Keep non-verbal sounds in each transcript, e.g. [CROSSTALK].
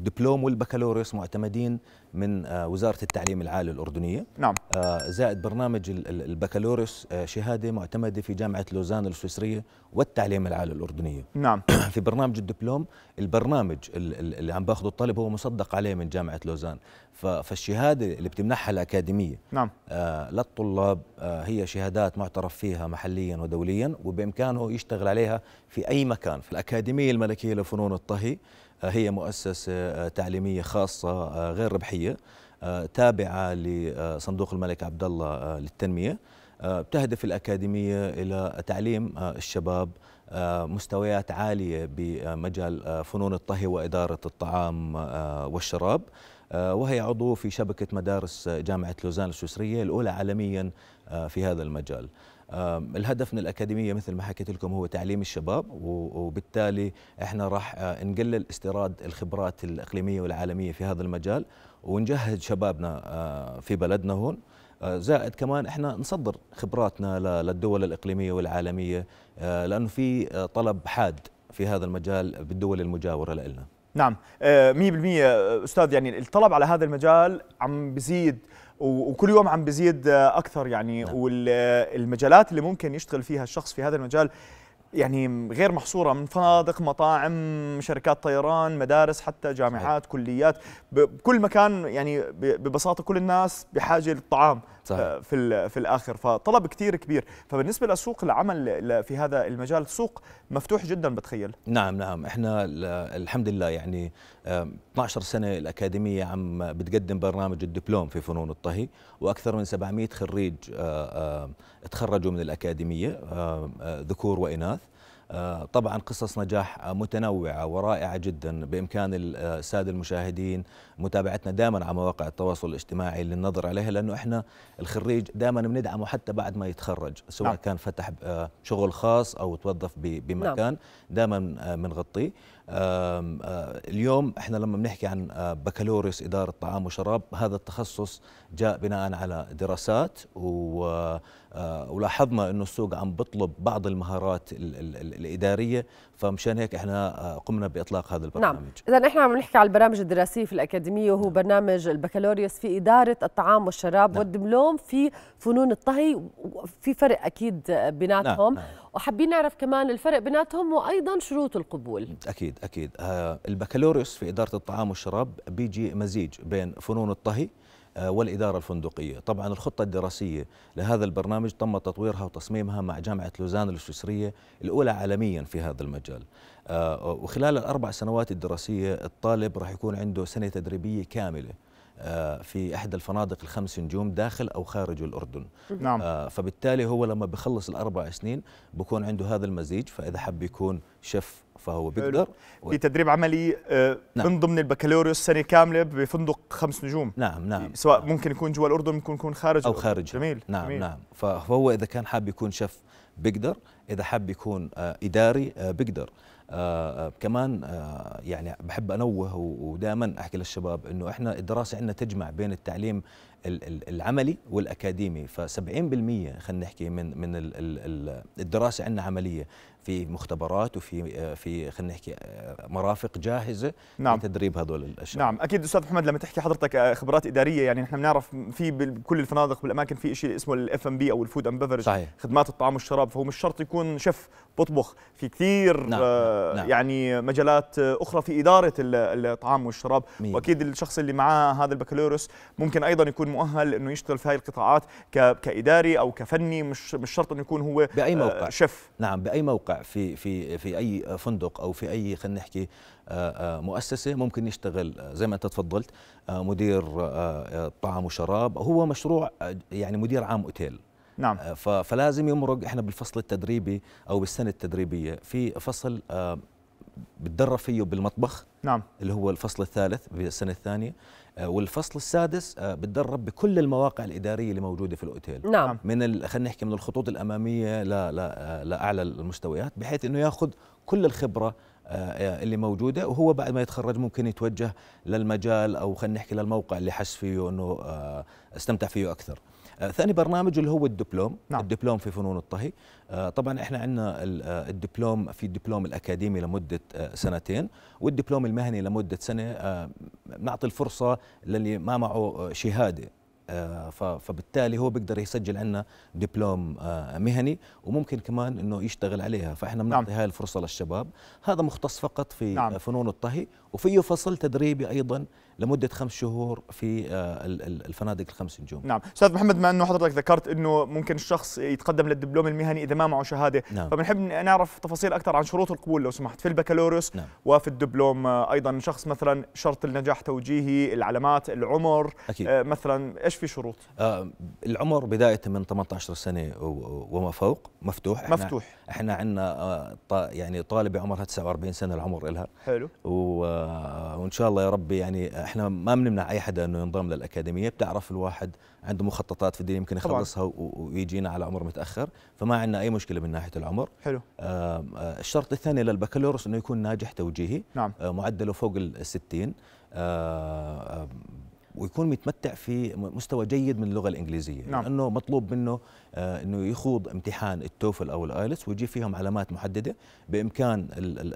الدبلوم والبكالوريوس معتمدين من آه، وزارة التعليم العالي الأردنية نعم آه، زائد برنامج البكالوريوس آه، شهادة معتمدة في جامعة لوزان السويسرية والتعليم العالي الأردنية نعم [COUGHS] في برنامج الدبلوم البرنامج اللي عم باخذه الطالب هو مصدق عليه من جامعة لوزان فالشهادة اللي بتمنحها الأكاديمية نعم للطلاب هي شهادات معترف فيها محليا ودوليا وبإمكانه يشتغل عليها في أي مكان في الأكاديمية الملكية لفنون الطهي هي مؤسسة آه، تعليمية خاصة آه، غير ربحية آه، تابعة لصندوق الملك عبد الله للتنمية بتهدف الأكاديمية إلى تعليم الشباب مستويات عالية بمجال فنون الطهي وإدارة الطعام والشراب وهي عضو في شبكة مدارس جامعة لوزان السويسرية الأولى عالميا في هذا المجال الهدف من الأكاديمية مثل ما حكيت لكم هو تعليم الشباب وبالتالي احنا راح آه، نقلل استيراد الخبرات الإقليمية والعالمية في هذا المجال ونجهز شبابنا آه، في بلدنا هون آه، زائد كمان احنا نصدر خبراتنا للدول الإقليمية والعالمية لأنه في طلب حاد في هذا المجال بالدول المجاورة لنا نعم 100% استاذ يعني الطلب على هذا المجال عم بزيد وكل يوم عم بزيد آه، اكثر يعني نعم. والمجالات اللي ممكن يشتغل فيها الشخص في هذا المجال يعني غير محصوره من فنادق مطاعم شركات طيران مدارس حتى جامعات صحيح. كليات بكل مكان يعني ببساطه كل الناس بحاجه للطعام آه، صحيح. في في الاخر فطلب كثير كبير فبالنسبه لسوق العمل في هذا المجال سوق مفتوح جدا بتخيل نعم نعم احنا الحمد لله يعني 12 سنة الأكاديمية عم بتقدم برنامج الدبلوم في فنون الطهي وأكثر من 700 خريج آه، آه، تخرجوا من الأكاديمية آه، ذكور وإناث طبعا قصص نجاح متنوعة ورائعة جدا بإمكان السادة المشاهدين متابعتنا دائما على مواقع التواصل الاجتماعي للنظر عليها لأنه إحنا الخريج دائما بندعمه حتى بعد ما يتخرج سواء نعم. كان فتح شغل خاص أو توظف بمكان نعم. دائما بنغطيه اليوم احنا لما بنحكي عن بكالوريوس اداره طعام وشراب هذا التخصص جاء بناء على دراسات ولاحظنا انه السوق عم بطلب بعض المهارات الاداريه فمشان هيك احنا قمنا باطلاق هذا نعم. البرنامج نعم اذا احنا عم نحكي على البرامج الدراسيه في الاكاديميه وهو نعم. برنامج البكالوريوس في اداره الطعام والشراب نعم. والدبلوم في فنون الطهي في فرق اكيد بيناتهم نعم. نعم. وحابين نعرف كمان الفرق بيناتهم وايضا شروط القبول اكيد اكيد آه، البكالوريوس في اداره الطعام والشراب بيجي مزيج بين فنون الطهي آه، والإدارة الفندقية طبعا الخطة الدراسية لهذا البرنامج تم تطويرها وتصميمها مع جامعة لوزان السويسرية الأولى عالميا في هذا المجال آه، وخلال الأربع سنوات الدراسية الطالب راح يكون عنده سنة تدريبية كاملة في احدى الفنادق الخمس نجوم داخل او خارج الاردن نعم. فبالتالي هو لما بخلص الاربع سنين بكون عنده هذا المزيج فاذا حب يكون شيف فهو بيقدر في تدريب عملي آه، نعم. من ضمن البكالوريوس سنه كامله بفندق خمس نجوم نعم نعم سواء ممكن يكون جوا الاردن ممكن يكون خارج او خارج جميل نعم جميل. نعم فهو اذا كان حاب يكون شيف بيقدر اذا حاب يكون آه، اداري آه، بيقدر آه كمان آه يعني بحب انوه ودائما احكي للشباب انه احنا الدراسه عندنا تجمع بين التعليم العملي والاكاديمي ف70% خلينا نحكي من من الدراسه عندنا عمليه في مختبرات وفي آه، في خلينا نحكي آه، مرافق جاهزه نعم. لتدريب هذول الاشخاص نعم اكيد استاذ محمد لما تحكي حضرتك آه، خبرات اداريه يعني نحن بنعرف في بكل الفنادق بالاماكن في شيء اسمه الاف ام بي او الفود اند بفرج خدمات الطعام والشراب فهو مش شرط يكون شيف بطبخ في كثير نعم. آه نعم. نعم. يعني مجالات اخرى في اداره الطعام والشراب مين. واكيد الشخص اللي معاه هذا البكالوريوس ممكن ايضا يكون مؤهل انه يشتغل في هاي القطاعات كاداري او كفني مش مش شرط انه يكون هو باي موقع آه شيف نعم باي موقع في في في اي فندق او في اي خلينا نحكي آه، آه، مؤسسه ممكن يشتغل آه، زي ما انت تفضلت مدير طعام وشراب هو مشروع يعني مدير عام اوتيل نعم فلازم يمرق احنا بالفصل التدريبي او بالسنه التدريبيه في فصل بتدرب فيه بالمطبخ نعم اللي هو الفصل الثالث بالسنه الثانيه آه، والفصل السادس آه، بتدرب بكل المواقع الاداريه اللي موجوده في الاوتيل نعم, نعم. من خلينا نحكي من الخطوط الاماميه لا لا آه، لاعلى المستويات بحيث انه ياخذ كل الخبره اللي موجوده وهو بعد ما يتخرج ممكن يتوجه للمجال او خلينا نحكي للموقع اللي حس فيه انه استمتع فيه اكثر آه، ثاني برنامج اللي هو الدبلوم نعم. الدبلوم في فنون الطهي آه، طبعا احنا عندنا آه، الدبلوم في الدبلوم الاكاديمي لمده سنتين والدبلوم المهني لمده سنه نعطي الفرصه للي ما معه شهاده فبالتالي هو بيقدر يسجل عندنا دبلوم مهني وممكن كمان انه يشتغل عليها فاحنا نعم. بنعطي نعم. هاي الفرصه للشباب هذا مختص فقط في نعم. فنون الطهي وفيه فصل تدريبي ايضا لمده خمس شهور في آه، الفنادق الخمس نجوم. نعم، استاذ محمد بما انه حضرتك ذكرت انه ممكن الشخص يتقدم للدبلوم المهني اذا ما معه شهاده، نعم. فبنحب نعرف تفاصيل اكثر عن شروط القبول لو سمحت في البكالوريوس نعم. وفي الدبلوم آه، ايضا شخص مثلا شرط النجاح توجيهي، العلامات، العمر أكيد. آه، مثلا ايش في شروط؟ آه العمر بدايه من 18 سنه وما فوق مفتوح احنا مفتوح احنا عندنا يعني طالبه عمرها 49 سنه العمر لها حلو وان شاء الله يا ربي يعني احنا ما بنمنع اي حدا انه ينضم للاكاديميه بتعرف الواحد عنده مخططات في الدنيا يمكن يخلصها ويجينا على عمر متاخر فما عندنا اي مشكله من ناحيه العمر حلو آه الشرط الثاني للبكالوريوس انه يكون ناجح توجيهي نعم آه معدله فوق ال 60 آه ويكون متمتع في مستوى جيد من اللغه الانجليزيه نعم. لانه مطلوب منه آه، انه يخوض امتحان التوفل او الايلتس ويجيب فيهم علامات محدده بامكان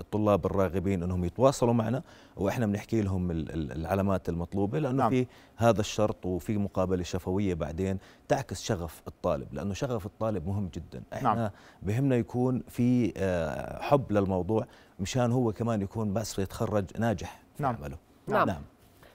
الطلاب الراغبين انهم يتواصلوا معنا واحنا بنحكي لهم العلامات المطلوبه لانه نعم. في هذا الشرط وفي مقابله شفويه بعدين تعكس شغف الطالب لانه شغف الطالب مهم جدا نعم. احنا نعم. بهمنا يكون في آه، حب للموضوع مشان هو كمان يكون بس يتخرج ناجح في نعم. عمله نعم, نعم.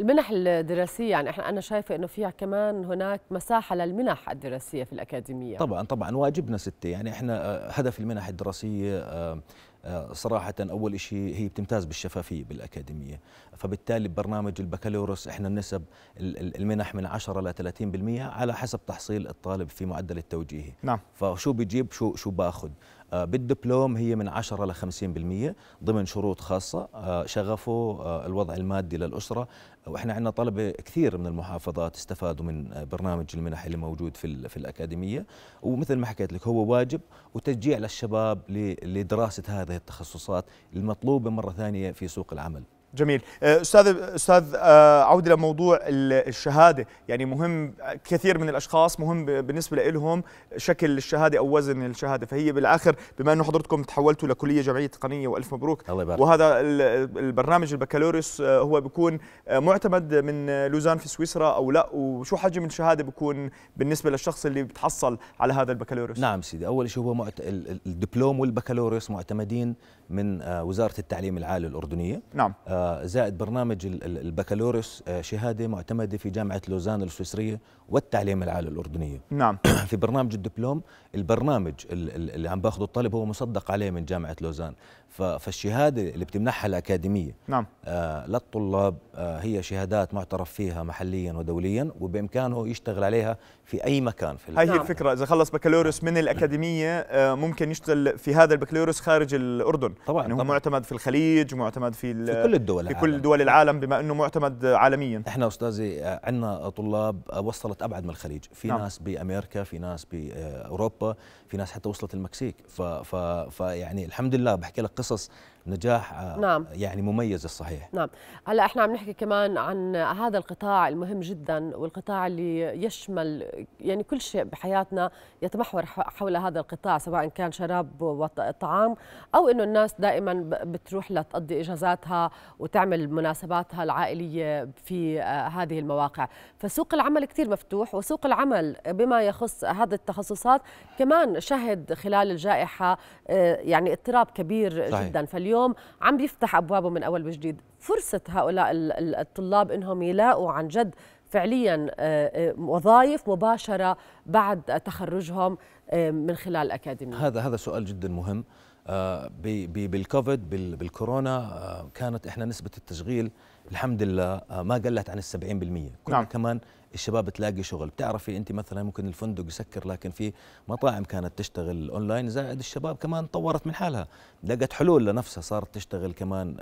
المنح الدراسية يعني احنا أنا شايفة إنه فيها كمان هناك مساحة للمنح الدراسية في الأكاديمية طبعا طبعا واجبنا ستة يعني احنا آه، هدف المنح الدراسية آه، آه، صراحة أول شيء هي بتمتاز بالشفافية بالأكاديمية فبالتالي ببرنامج البكالوريوس إحنا النسب المنح من 10 ل 30% على حسب تحصيل الطالب في معدل التوجيهي نعم فشو بجيب شو شو باخذ آه، بالدبلوم هي من 10 ل 50% ضمن شروط خاصة آه، شغفه آه، الوضع المادي للأسرة واحنا عندنا طلبة كثير من المحافظات استفادوا من برنامج المنح اللي موجود في في الأكاديمية ومثل ما حكيت لك هو واجب وتشجيع للشباب لدراسة هذه التخصصات المطلوبة مرة ثانية في سوق العمل جميل آه، استاذ استاذ آه، عوده لموضوع الشهاده يعني مهم كثير من الاشخاص مهم بالنسبه لهم شكل الشهاده او وزن الشهاده فهي بالاخر بما انه حضرتكم تحولتوا لكليه جمعيه تقنيه والف مبروك الله يبارك. وهذا البرنامج البكالوريوس آه، هو بيكون معتمد من لوزان في سويسرا او لا وشو حجم الشهاده بيكون بالنسبه للشخص اللي بتحصل على هذا البكالوريوس نعم سيدي اول شيء هو معت... الدبلوم والبكالوريوس معتمدين من وزاره التعليم العالي الاردنيه نعم زائد برنامج البكالوريوس آه، شهاده معتمده في جامعه لوزان السويسريه والتعليم العالي الأردنية [CLEARS THROAT] نعم في برنامج الدبلوم البرنامج اللي عم باخذه الطالب هو مصدق عليه من جامعة لوزان فالشهادة اللي بتمنحها الأكاديمية نعم آه للطلاب آه هي شهادات معترف فيها محليا ودوليا وبإمكانه يشتغل عليها في أي مكان في هاي هي الفكرة إذا خلص بكالوريوس من نعم. الأكاديمية آه ممكن يشتغل في هذا البكالوريوس خارج الأردن طبعا يعني هو طبعًا. معتمد في الخليج ومعتمد في, في كل الدول في كل دول العالم بما أنه معتمد عالميا إحنا أستاذي آه، عندنا طلاب آه، وصلت وصلت ابعد من الخليج في نعم. ناس بامريكا في ناس باوروبا في ناس حتى وصلت المكسيك ف, ف, يعني الحمد لله بحكي لك قصص نجاح آه، نعم. يعني مميز الصحيح نعم هلا احنا عم نحكي كمان عن هذا القطاع المهم جدا والقطاع اللي يشمل يعني كل شيء بحياتنا يتمحور حول هذا القطاع سواء كان شراب وطعام او انه الناس دائما بتروح لتقضي اجازاتها وتعمل مناسباتها العائليه في آه، هذه المواقع فسوق العمل كثير مفتوح وسوق العمل بما يخص هذه التخصصات كمان شهد خلال الجائحه آه، يعني اضطراب كبير صحيح. جدا فاليوم اليوم عم بيفتح ابوابه من اول وجديد فرصه هؤلاء الطلاب انهم يلاقوا عن جد فعليا آه، آه، وظائف مباشره بعد تخرجهم آه، من خلال الاكاديميه هذا هذا سؤال جدا مهم بالكوفيد بالكورونا كانت احنا نسبه التشغيل الحمد لله ما قلت عن ال 70% كنا نعم. كمان الشباب تلاقي شغل بتعرفي انت مثلا ممكن الفندق يسكر لكن في مطاعم كانت تشتغل اونلاين زائد الشباب كمان طورت من حالها لقت حلول لنفسها صارت تشتغل كمان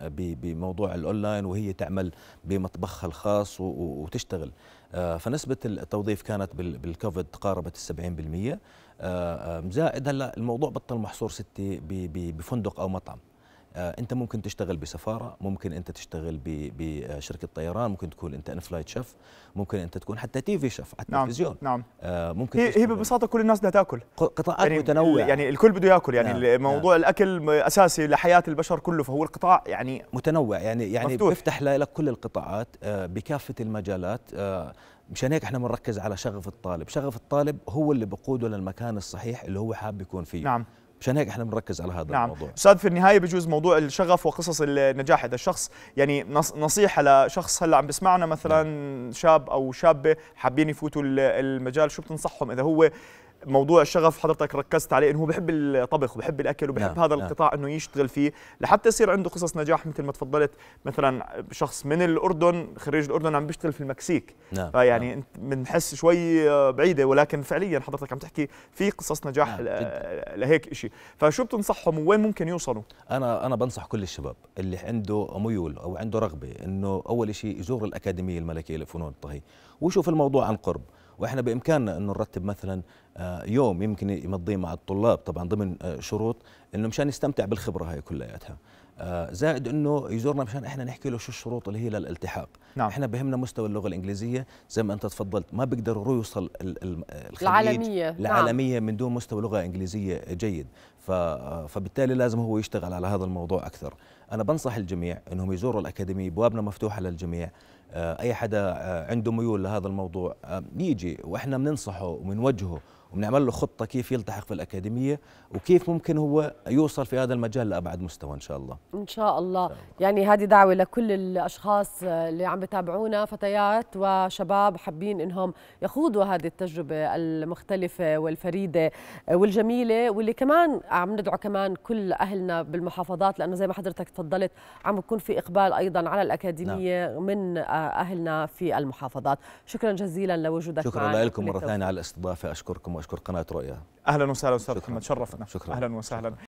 بموضوع الاونلاين وهي تعمل بمطبخها الخاص وتشتغل آه، فنسبة التوظيف كانت بالكوفيد قاربت السبعين بالمية آه، آه، زائد هلا الموضوع بطل محصور ستي بفندق أو مطعم آه، انت ممكن تشتغل بسفاره ممكن انت تشتغل بشركه آه، طيران ممكن تكون انت ان فلايت شيف ممكن انت تكون حتى تي في شيف على التلفزيون نعم, نعم. آه، ممكن هي, هي ببساطه كل الناس بدها تاكل قطاعات يعني متنوعه يعني الكل بده ياكل يعني نعم. موضوع نعم. الاكل اساسي لحياه البشر كله فهو القطاع يعني متنوع يعني يعني مفتوح. بيفتح لك كل القطاعات بكافه المجالات مشان هيك احنا بنركز على شغف الطالب، شغف الطالب هو اللي بقوده للمكان الصحيح اللي هو حاب يكون فيه. نعم. مشان هيك احنا بنركز على هذا نعم. الموضوع استاذ في النهايه بجوز موضوع الشغف وقصص النجاح اذا الشخص يعني نصيحه لشخص هلا عم بسمعنا مثلا نعم. شاب او شابه حابين يفوتوا المجال شو بتنصحهم اذا هو موضوع الشغف حضرتك ركزت عليه انه هو بحب الطبخ وبحب الاكل وبحب نعم. هذا نعم. القطاع نعم. انه يشتغل فيه لحتى يصير عنده قصص نجاح مثل ما تفضلت مثلا شخص من الاردن خريج الاردن عم بيشتغل في المكسيك نعم. فيعني نعم. بنحس شوي بعيده ولكن فعليا حضرتك عم تحكي في قصص نجاح نعم. لهيك شيء فشو بتنصحهم وين ممكن يوصلوا انا انا بنصح كل الشباب اللي عنده ميول او عنده رغبه انه اول شيء يزور الاكاديميه الملكيه للفنون الطهي ويشوف الموضوع عن قرب واحنا بامكاننا انه نرتب مثلا آه، يوم يمكن يمضيه مع الطلاب طبعا ضمن آه، شروط انه مشان يستمتع بالخبره هاي كلياتها آه، زائد انه يزورنا مشان احنا نحكي له شو الشروط اللي هي للالتحاق نعم. احنا بهمنا مستوى اللغه الانجليزيه زي ما انت تفضلت ما بيقدروا يوصل العالميه العالميه نعم. من دون مستوى لغه انجليزيه جيد فبالتالي لازم هو يشتغل على هذا الموضوع اكثر انا بنصح الجميع انهم يزوروا الاكاديميه بوابنا مفتوحه للجميع آه، اي حدا آه، عنده ميول لهذا الموضوع آه، يجي واحنا بننصحه وبنوجهه وبنعمل له خطه كيف يلتحق في الاكاديميه وكيف ممكن هو يوصل في هذا المجال لابعد مستوى ان شاء الله ان شاء الله, إن شاء الله. يعني هذه دعوه لكل الاشخاص اللي عم بتابعونا فتيات وشباب حابين انهم يخوضوا هذه التجربه المختلفه والفريده والجميله واللي كمان عم ندعو كمان كل اهلنا بالمحافظات لانه زي ما حضرتك تفضلت عم بكون في اقبال ايضا على الاكاديميه نعم. من آه، اهلنا في المحافظات شكرا جزيلا لوجودك شكرا لكم مره ثانيه على الاستضافه اشكركم واشكر قناه رؤيا اهلا وسهلا استاذ محمد شرفنا شكرا اهلا وسهلا شكرا.